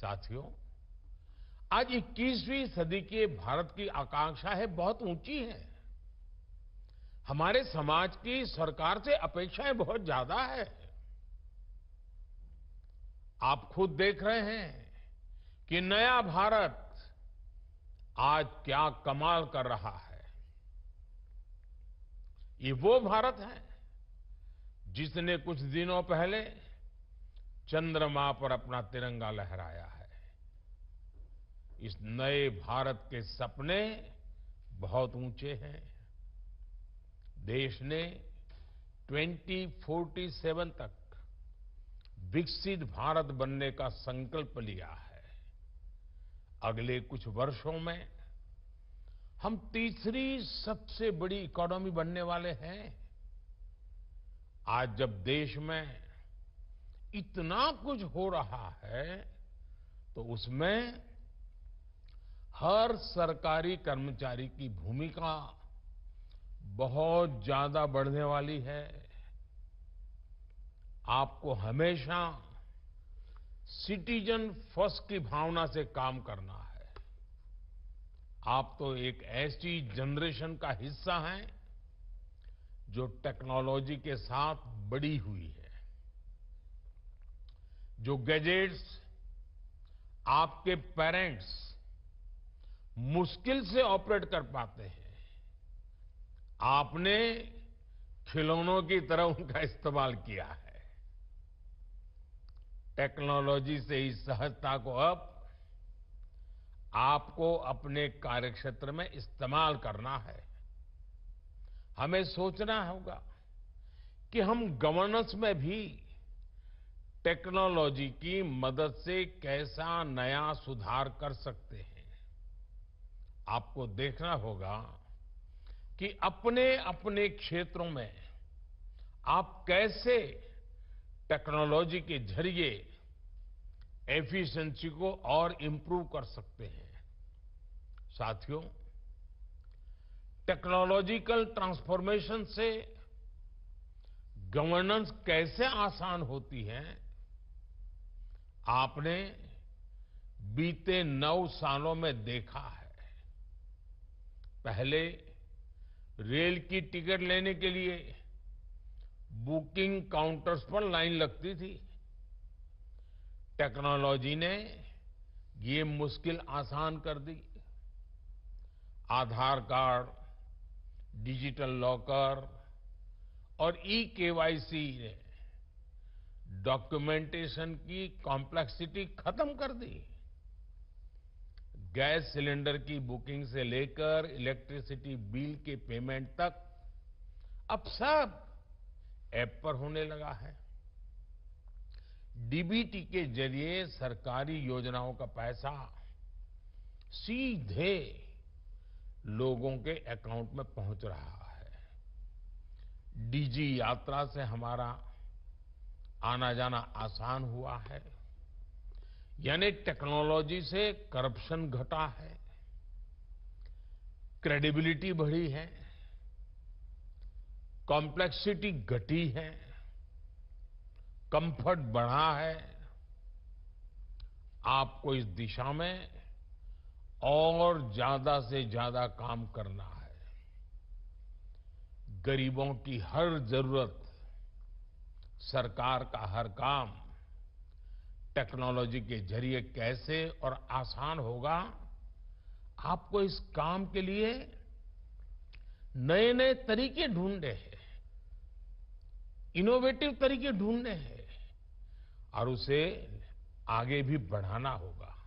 साथियों आज 21वीं सदी के भारत की आकांक्षा है बहुत ऊंची है हमारे समाज की सरकार से अपेक्षाएं बहुत ज्यादा है आप खुद देख रहे हैं कि नया भारत आज क्या कमाल कर रहा है ये वो भारत है जिसने कुछ दिनों पहले चंद्रमा पर अपना तिरंगा लहराया है इस नए भारत के सपने बहुत ऊंचे हैं देश ने 2047 तक विकसित भारत बनने का संकल्प लिया है अगले कुछ वर्षों में हम तीसरी सबसे बड़ी इकोनॉमी बनने वाले हैं आज जब देश में इतना कुछ हो रहा है तो उसमें हर सरकारी कर्मचारी की भूमिका बहुत ज्यादा बढ़ने वाली है आपको हमेशा सिटीजन फर्स्ट की भावना से काम करना है आप तो एक ऐसी जनरेशन का हिस्सा हैं जो टेक्नोलॉजी के साथ बड़ी हुई है जो गैजेट्स आपके पेरेंट्स मुश्किल से ऑपरेट कर पाते हैं आपने खिलौनों की तरह उनका इस्तेमाल किया है टेक्नोलॉजी से इस सहजता को अब आपको अपने कार्यक्षेत्र में इस्तेमाल करना है हमें सोचना होगा कि हम गवर्नेंस में भी टेक्नोलॉजी की मदद से कैसा नया सुधार कर सकते हैं आपको देखना होगा कि अपने अपने क्षेत्रों में आप कैसे टेक्नोलॉजी के जरिए एफिशिएंसी को और इंप्रूव कर सकते हैं साथियों टेक्नोलॉजिकल ट्रांसफॉर्मेशन से गवर्नेंस कैसे आसान होती है आपने बीते नौ सालों में देखा है पहले रेल की टिकट लेने के लिए बुकिंग काउंटर्स पर लाइन लगती थी टेक्नोलॉजी ने ये मुश्किल आसान कर दी आधार कार्ड डिजिटल लॉकर और ई केवाईसी ने डॉक्यूमेंटेशन की कॉम्प्लेक्सिटी खत्म कर दी गैस सिलेंडर की बुकिंग से लेकर इलेक्ट्रिसिटी बिल के पेमेंट तक अब सब ऐप पर होने लगा है डीबीटी के जरिए सरकारी योजनाओं का पैसा सीधे लोगों के अकाउंट में पहुंच रहा है डीजी यात्रा से हमारा आना जाना आसान हुआ है यानी टेक्नोलॉजी से करप्शन घटा है क्रेडिबिलिटी बढ़ी है कॉम्प्लेक्सिटी घटी है कंफर्ट बढ़ा है आपको इस दिशा में और ज्यादा से ज्यादा काम करना है गरीबों की हर जरूरत सरकार का हर काम टेक्नोलॉजी के जरिए कैसे और आसान होगा आपको इस काम के लिए नए नए तरीके ढूंढने हैं इनोवेटिव तरीके ढूंढने हैं और उसे आगे भी बढ़ाना होगा